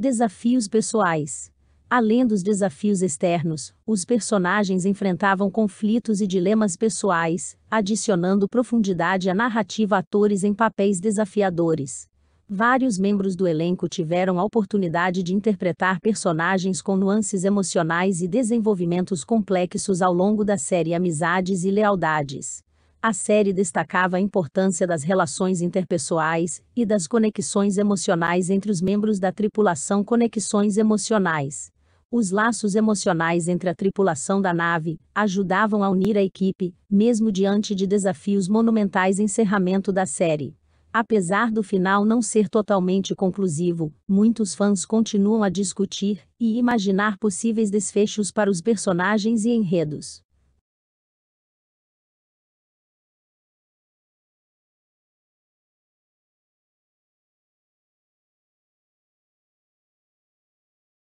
Desafios pessoais. Além dos desafios externos, os personagens enfrentavam conflitos e dilemas pessoais, adicionando profundidade à narrativa atores em papéis desafiadores. Vários membros do elenco tiveram a oportunidade de interpretar personagens com nuances emocionais e desenvolvimentos complexos ao longo da série Amizades e Lealdades. A série destacava a importância das relações interpessoais e das conexões emocionais entre os membros da tripulação. Conexões emocionais. Os laços emocionais entre a tripulação da nave ajudavam a unir a equipe, mesmo diante de desafios monumentais. Encerramento da série. Apesar do final não ser totalmente conclusivo, muitos fãs continuam a discutir e imaginar possíveis desfechos para os personagens e enredos.